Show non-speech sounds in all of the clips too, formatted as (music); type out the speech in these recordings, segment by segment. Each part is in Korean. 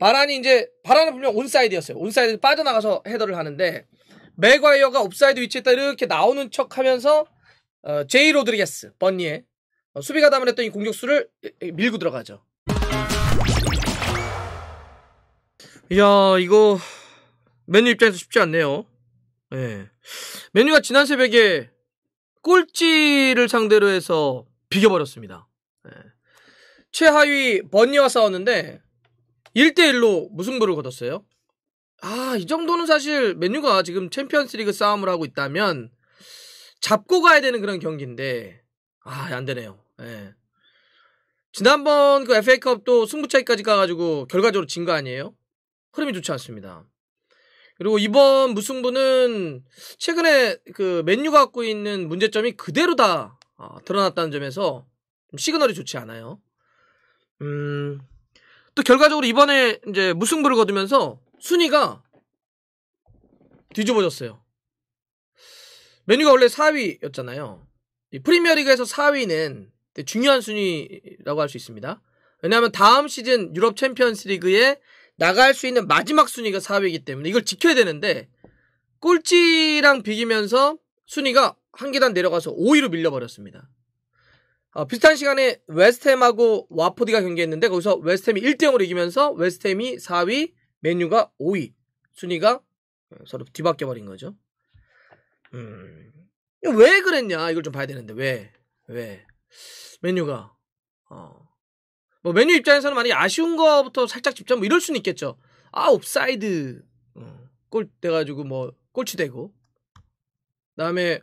바란이 이제 바란은 분명 온사이드였어요. 온사이드 빠져나가서 헤더를 하는데 맥과이어가 옵사이드 위치에 있다 이렇게 나오는 척하면서 어, 제이 로드리게스 번니에 어, 수비가 담아냈던 이 공격수를 밀고 들어가죠. 이야 이거 맨유 입장에서 쉽지 않네요. 예. 네. 맨유가 지난 새벽에 꼴찌를 상대로 해서 비겨버렸습니다. 네. 최하위 번니와 싸웠는데 1대1로 무승부를 거뒀어요. 아, 이 정도는 사실 맨유가 지금 챔피언스 리그 싸움을 하고 있다면 잡고 가야 되는 그런 경기인데, 아, 안 되네요. 예. 지난번 그 FA컵도 승부차기까지 가가지고 결과적으로 진 거 아니에요? 흐름이 좋지 않습니다. 그리고 이번 무승부는 최근에 그 맨유가 갖고 있는 문제점이 그대로 다 아, 드러났다는 점에서 시그널이 좋지 않아요. 음, 또 결과적으로 이번에 이제 무승부를 거두면서 순위가 뒤집어졌어요. 메뉴가 원래 4위였잖아요. 프리미어리그에서 4위는 중요한 순위라고 할 수 있습니다. 왜냐하면 다음 시즌 유럽 챔피언스리그에 나갈 수 있는 마지막 순위가 4위이기 때문에 이걸 지켜야 되는데 꼴찌랑 비기면서 순위가 한 계단 내려가서 5위로 밀려버렸습니다. 어, 비슷한 시간에 웨스트햄하고 와포디가 경기했는데 거기서 웨스트햄이 1대0으로 이기면서 웨스트햄이 4위, 맨유가 5위. 순위가 어, 서로 뒤바뀌어 버린 거죠. 음. 왜 그랬냐? 이걸 좀 봐야 되는데. 왜? 왜? 메뉴가 어. 뭐 메뉴 입장에서는 만약에 아쉬운 거부터 살짝 집자 뭐 이럴 수는 있겠죠. 아, 옵사이드. 어. 골 돼가지고 뭐 꼴찌 되고. 그다음에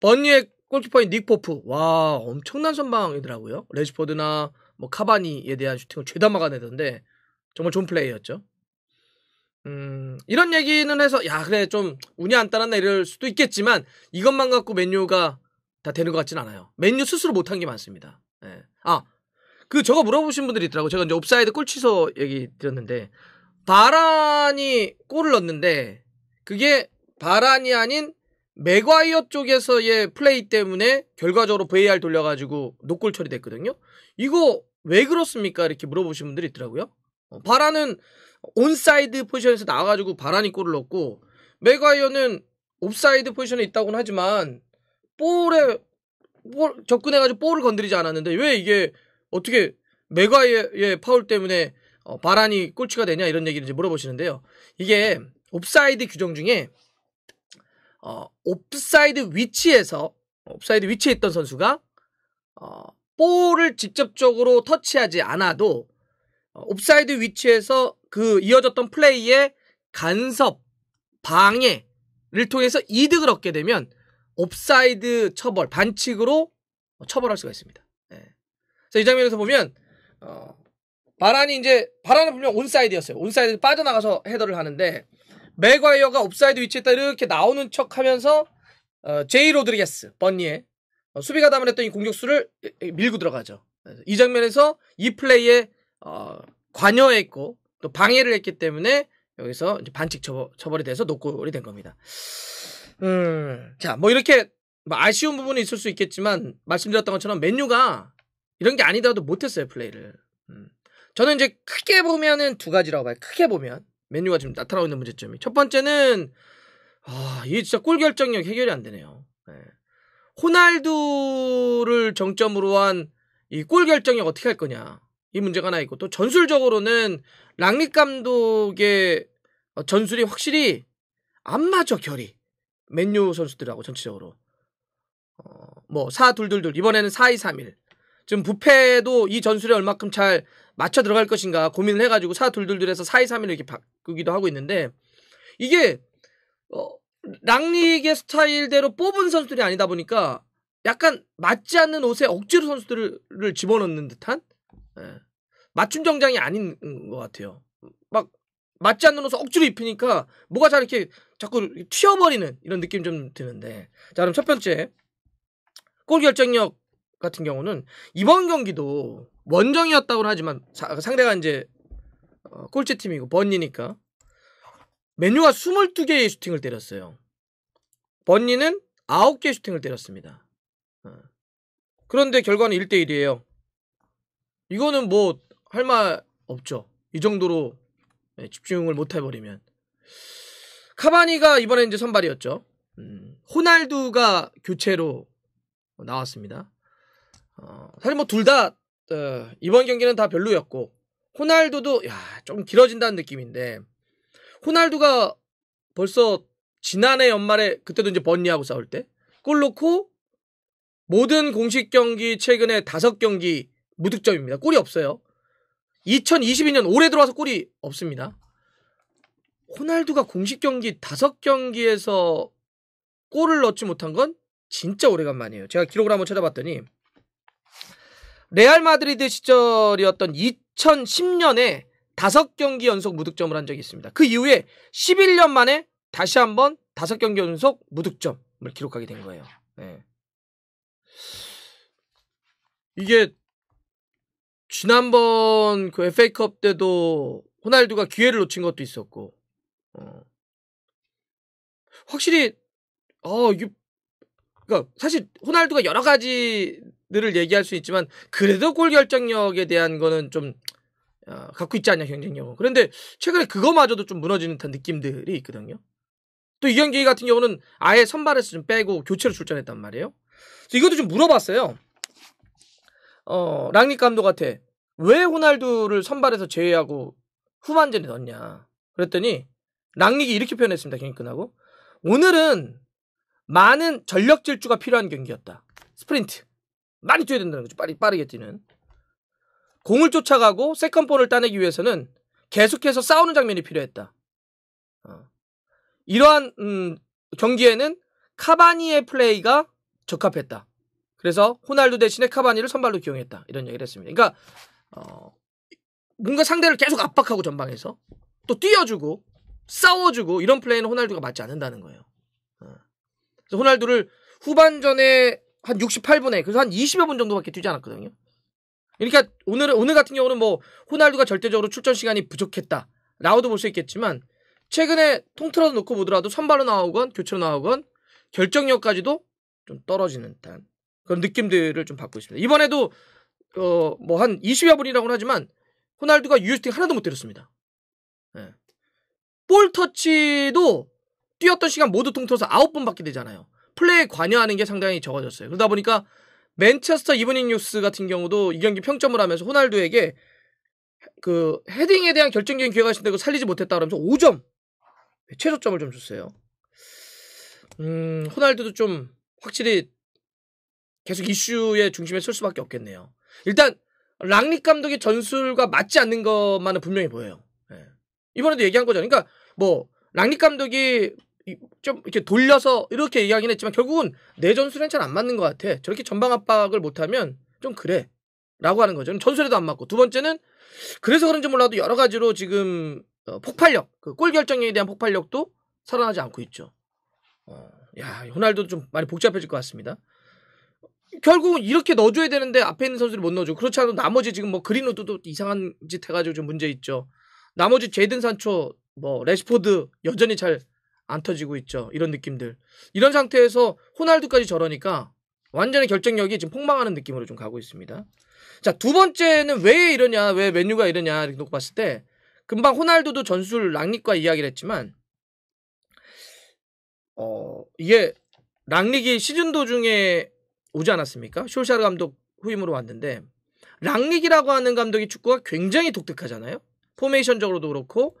번니의 골키퍼인 닉포프 와 엄청난 선방이더라고요. 레시포드나 뭐 카바니에 대한 슈팅을 죄다 막아내던데 정말 좋은 플레이였죠. 음, 이런 얘기는 해서 야 그래 좀 운이 안 따랐나 이럴 수도 있겠지만 이것만 갖고 맨유가 다 되는 것 같진 않아요. 맨유 스스로 못한 게 많습니다. 예. 아, 그 저거 물어보신 분들이 있더라고. 제가 이제 옵사이드 골 취소 얘기 드렸는데 바란이 골을 넣었는데 그게 바란이 아닌 맥와이어 쪽에서의 플레이 때문에 결과적으로 VAR 돌려가지고 노골 처리됐거든요. 이거 왜 그렇습니까? 이렇게 물어보신 분들이 있더라고요. 어, 바라는 온사이드 포지션에서 나와가지고 바라니 골을 넣고 맥와이어는 옵사이드 포지션에 있다고는 하지만 볼에 볼, 접근해가지고 볼을 건드리지 않았는데 왜 이게 어떻게 맥와이어의 파울 때문에 어, 바란이 꼴찌가 되냐 이런 얘기를 이제 물어보시는데요. 이게 옵사이드 규정 중에 어, 옵사이드 위치에서 옵사이드 위치에 있던 선수가 어, 볼을 직접적으로 터치하지 않아도 어, 옵사이드 위치에서 그 이어졌던 플레이의 간섭, 방해를 통해서 이득을 얻게 되면 옵사이드 처벌, 반칙으로 처벌할 수가 있습니다. 네. 그래서 이 장면에서 보면 어, 바란이 이제 바란은 분명 온사이드였어요. 온사이드 빠져나가서 헤더를 하는데 맥과이어가 옵사이드 위치에 있다 이렇게 나오는 척하면서 어, 제이 로드리게스 버니에 어, 수비가 담을했던이 공격수를 밀고 들어가죠. 이 장면에서 이 플레이에 어, 관여했고 또 방해를 했기 때문에 여기서 반칙 처벌, 처벌이 돼서 노골이 된 겁니다. 음, 자, 뭐 이렇게 뭐 아쉬운 부분이 있을 수 있겠지만 말씀드렸던 것처럼 맨유가 이런 게 아니더라도 못했어요 플레이를. 음. 저는 이제 크게 보면은 두 가지라고 봐요. 크게 보면 메뉴가 지금 나타나고 있는 문제점이 첫 번째는 아, 이게 진짜 골 결정력 해결이 안 되네요. 네. 호날두를 정점으로 한 이 골 결정력 어떻게 할 거냐 이 문제가 하나 있고 또 전술적으로는 랑릭 감독의 어, 전술이 확실히 안 맞아 결이 맨유 선수들하고 전체적으로 어, 뭐4-2-2-2 이번에는 4-2-3-1 지금 부패도 이 전술에 얼마큼 잘 맞춰 들어갈 것인가 고민을 해가지고 4-2-2에서 2 4-2-3-1 이렇게 바꾸기도 하고 있는데 이게 어, 랑릭의 스타일대로 뽑은 선수들이 아니다 보니까 약간 맞지 않는 옷에 억지로 선수들을 집어넣는 듯한 예. 맞춤 정장이 아닌 것 같아요. 막 맞지 않는 옷을 억지로 입히니까 뭐가 잘 이렇게 자꾸 튀어버리는 이런 느낌 좀 드는데 자 그럼 첫 번째 골 결정력 같은 경우는 이번 경기도 원정이었다고는 하지만 사, 상대가 이제 어, 꼴찌 팀이고 번니니까 메뉴가 22개의 슈팅을 때렸어요. 번니는 9개의 슈팅을 때렸습니다. 어. 그런데 결과는 1대1이에요. 이거는 뭐 할 말 없죠. 이 정도로 예, 집중을 못 해버리면. 카바니가 이번에 이제 선발이었죠. 음, 호날두가 교체로 나왔습니다. 어, 사실 뭐 둘다 어, 이번 경기는 다 별로였고 호날두도 야, 좀 길어진다는 느낌인데 호날두가 벌써 지난해 연말에 그때도 이제 번리하고 싸울 때 골 넣고 모든 공식 경기 최근에 다섯 경기 무득점입니다. 골이 없어요. 2022년 올해 들어와서 골이 없습니다. 호날두가 공식 경기 다섯 경기에서 골을 넣지 못한 건 진짜 오래간만이에요. 제가 기록을 한번 찾아봤더니 레알 마드리드 시절이었던 2010년에 다섯 경기 연속 무득점을 한 적이 있습니다. 그 이후에 11년 만에 다시 한번 다섯 경기 연속 무득점을 기록하게 된 거예요. 네. 이게 지난번 그 FA컵 때도 호날두가 기회를 놓친 것도 있었고 어. 확실히 어 이게 그러니까 사실 호날두가 여러 가지 늘을 얘기할 수 있지만 그래도 골 결정력에 대한 거는 좀 어, 갖고 있지 않냐 경쟁력은 그런데 최근에 그거마저도 좀 무너지는 듯한 느낌들이 있거든요 또 이경기 같은 경우는 아예 선발에서 좀 빼고 교체로 출전했단 말이에요 이것도 좀 물어봤어요 어, 랑닉 감독한테 왜 호날두를 선발에서 제외하고 후반전에 넣었냐 그랬더니 랑닉이 이렇게 표현했습니다 경기 끝나고 오늘은 많은 전력 질주가 필요한 경기였다 스프린트 많이 뛰어야 된다는 거죠. 빠르, 빠르게 뛰는. 공을 쫓아가고 세컨볼을 따내기 위해서는 계속해서 싸우는 장면이 필요했다. 어. 이러한 음, 경기에는 카바니의 플레이가 적합했다. 그래서 호날두 대신에 카바니를 선발로 기용했다. 이런 얘기를 했습니다. 그러니까 어, 뭔가 상대를 계속 압박하고 전방에서 또 뛰어주고 싸워주고 이런 플레이는 호날두가 맞지 않는다는 거예요. 어. 그래서 호날두를 후반전에 한 68분에 그래서 한 20여 분 정도밖에 뛰지 않았거든요. 그러니까 오늘 오늘 같은 경우는 뭐 호날두가 절대적으로 출전 시간이 부족했다. 라고도 볼 수 있겠지만 최근에 통틀어서 놓고 보더라도 선발로 나오건 교체로 나오건 결정력까지도 좀 떨어지는 듯한 그런 느낌들을 좀 받고 있습니다. 이번에도 어뭐한 20여 분이라고 는 하지만 호날두가 유스팅 하나도 못 때렸습니다. 네. 예. 볼 터치도 뛰었던 시간 모두 통틀어서 9분 밖에 되잖아요. 플레이에 관여하는 게 상당히 적어졌어요. 그러다 보니까 맨체스터 이브닝 뉴스 같은 경우도 이 경기 평점을 하면서 호날두에게 그 헤딩에 대한 결정적인 기회가 있었는데 살리지 못했다 그러면서 5점 최저점을 좀 줬어요. 음, 호날두도 좀 확실히 계속 이슈의 중심에 설 수밖에 없겠네요. 일단 랑닉 감독의 전술과 맞지 않는 것만은 분명히 보여요. 예. 이번에도 얘기한 거죠. 그러니까 뭐 랑닉 감독이 좀 이렇게 돌려서 이렇게 얘기하긴 했지만 결국은 내 전술엔 잘안 맞는 것 같아. 저렇게 전방 압박을 못하면 좀 그래. 라고 하는 거죠. 전술에도 안 맞고. 두 번째는 그래서 그런지 몰라도 여러 가지로 지금 어, 폭발력, 그골결정에 대한 폭발력도 살아나지 않고 있죠. 어, 야, 호날두도 좀 많이 복잡해질 것 같습니다. 결국은 이렇게 넣어줘야 되는데 앞에 있는 선수를 못 넣어줘. 그렇지 않아도 나머지 지금 뭐 그린우드도 이상한 짓 해가지고 좀 문제 있죠. 나머지 제든 산초, 뭐 레시포드 여전히 잘안 터지고 있죠. 이런 느낌들. 이런 상태에서 호날두까지 저러니까 완전히 결정력이 지금 폭망하는 느낌으로 좀 가고 있습니다. 자, 두 번째는 왜 이러냐, 왜 메뉴가 이러냐, 이렇게 놓고 봤을 때, 금방 호날두도 전술 랑릭과 이야기를 했지만, 어, 이게 랑릭이 시즌 도중에 오지 않았습니까? 쇼샤르 감독 후임으로 왔는데, 랑릭이라고 하는 감독이 축구가 굉장히 독특하잖아요? 포메이션적으로도 그렇고,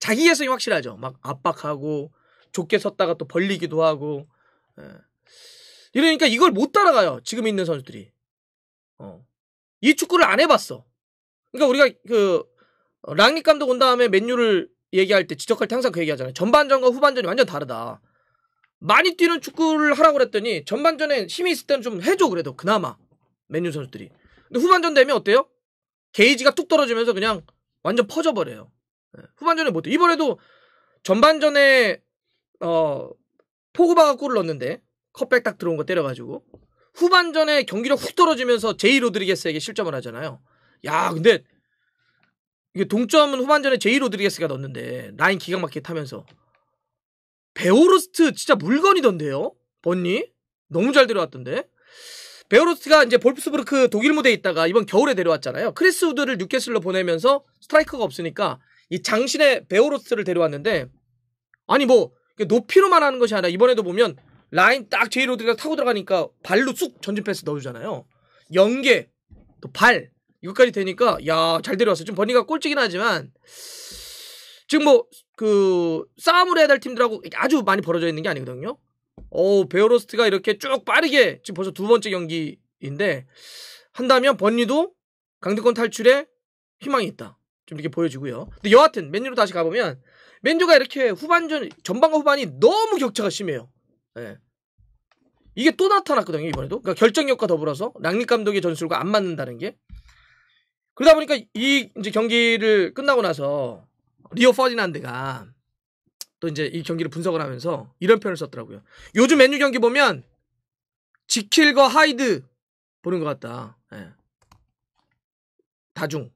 자기 개성이 확실하죠. 막 압박하고, 좋게 섰다가 또 벌리기도 하고 예. 이러니까 이걸 못 따라가요 지금 있는 선수들이 어. 이 축구를 안 해봤어 그러니까 우리가 그 어, 랑닉 감독 온 다음에 맨유를 얘기할 때 지적할 때 항상 그 얘기하잖아요 전반전과 후반전이 완전 다르다 많이 뛰는 축구를 하라고 그랬더니 전반전에 힘이 있을 때는 좀 해줘 그래도 그나마 맨유 선수들이 근데 후반전 되면 어때요? 게이지가 뚝 떨어지면서 그냥 완전 퍼져버려요 예. 후반전에 못해 이번에도 전반전에 어 포그바가 골을 넣었는데 컵백 딱 들어온 거 때려가지고 후반전에 경기력 훅 떨어지면서 제이 로드리게스에게 실점을 하잖아요. 야 근데 이게 동점은 후반전에 제이 로드리게스가 넣었는데 라인 기가 막히게 타면서 베오로스트 진짜 물건이던데요. 번니 너무 잘 데려왔던데. 베오로스트가 이제 볼프스부르크 독일 무대에 있다가 이번 겨울에 데려왔잖아요. 크리스 우드를 뉴캐슬로 보내면서 스트라이크가 없으니까 이 장신의 베오로스트를 데려왔는데 아니 뭐 높이로만 하는 것이 아니라 이번에도 보면 라인 딱 제이 로드가 타고 들어가니까 발로 쑥 전진 패스 넣어주잖아요. 연계 또 발 이것까지 되니까 야잘 데려왔어. 지금 버니가 꼴찌긴 하지만 지금 뭐 그 싸움을 해야 될 팀들하고 아주 많이 벌어져 있는 게 아니거든요. 어 베어로스트가 이렇게 쭉 빠르게 지금 벌써 두 번째 경기인데 한다면 버니도 강등권 탈출에 희망이 있다. 좀 이렇게 보여지고요. 근데 여하튼 맨유로 다시 가보면 맨유가 이렇게 후반전 전반과 후반이 너무 격차가 심해요. 네. 이게 또 나타났거든요 이번에도. 그러니까 결정력과 더불어서 랑닉 감독의 전술과 안 맞는다는 게. 그러다 보니까 이 이제 경기를 끝나고 나서 리오 퍼디난드가 또 이제 이 경기를 분석을 하면서 이런 표현을 썼더라고요. 요즘 맨유 경기 보면 지킬과 하이드 보는 것 같다. 네. 다중.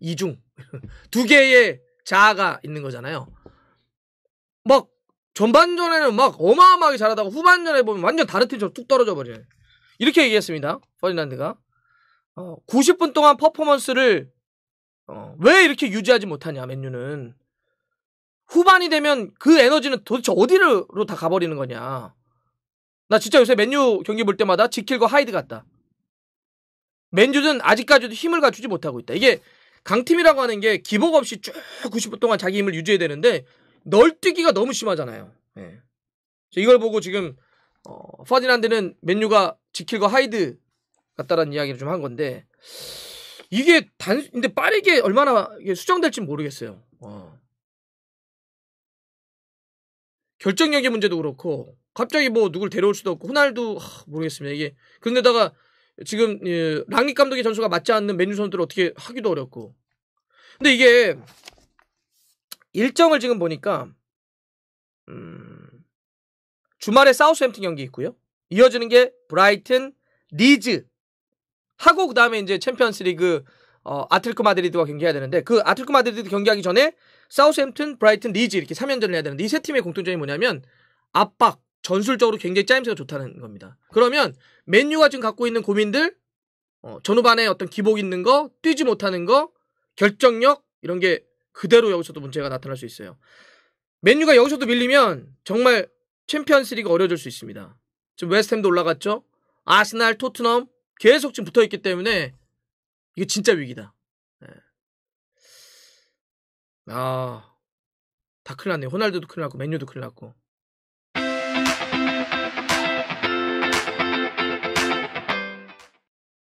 이중 (laughs) 두 개의 자아가 있는 거잖아요. 막 전반전에는 막 어마어마하게 잘하다가 후반전에 보면 완전 다른 팀처럼 뚝 떨어져 버려요. 이렇게 얘기했습니다. 퍼디난드가 어, 90분 동안 퍼포먼스를 어, 왜 이렇게 유지하지 못하냐 맨유는 후반이 되면 그 에너지는 도대체 어디로 다 가버리는 거냐. 나 진짜 요새 맨유 경기 볼 때마다 지킬과 하이드 같다. 맨유는 아직까지도 힘을 갖추지 못하고 있다. 이게 강팀이라고 하는 게 기복 없이 쭉 90분 동안 자기 힘을 유지해야 되는데 널뛰기가 너무 심하잖아요. 예. 이걸 보고 지금 어, 퍼디난드는 맨유가 지킬과 하이드 같다라는 이야기를 좀 한 건데 이게 단 근데 빠르게 얼마나 수정될지 모르겠어요. 와. 어. 결정력의 문제도 그렇고 갑자기 뭐 누굴 데려올 수도 없고 호날두 하, 모르겠습니다. 이게 근데다가 지금 예, 랑닉 감독의 전술과 맞지 않는 메뉴 선수들 어떻게 하기도 어렵고. 근데 이게 일정을 지금 보니까 음, 주말에 사우스햄튼 경기 있고요. 이어지는 게 브라이튼, 리즈 하고 그다음에 이제 챔피언스리그 어, 아틀크 마드리드와 경기해야 되는데 그 아틀크 마드리드 경기하기 전에 사우스햄튼, 브라이튼, 리즈 이렇게 3연전을 해야 되는데 이 세 팀의 공통점이 뭐냐면 압박, 전술적으로 굉장히 짜임새가 좋다는 겁니다. 그러면 맨유가 지금 갖고 있는 고민들 어, 전후반에 어떤 기복 있는 거, 뛰지 못하는 거, 결정력 이런 게 그대로 여기서도 문제가 나타날 수 있어요. 맨유가 여기서도 밀리면 정말 챔피언스리가 어려질 수 있습니다. 지금 웨스트햄도 올라갔죠. 아스날, 토트넘 계속 지금 붙어 있기 때문에 이게 진짜 위기다. 예. 아, 다 큰일 났네. 호날두도 큰일 났고, 맨유도 큰일 났고.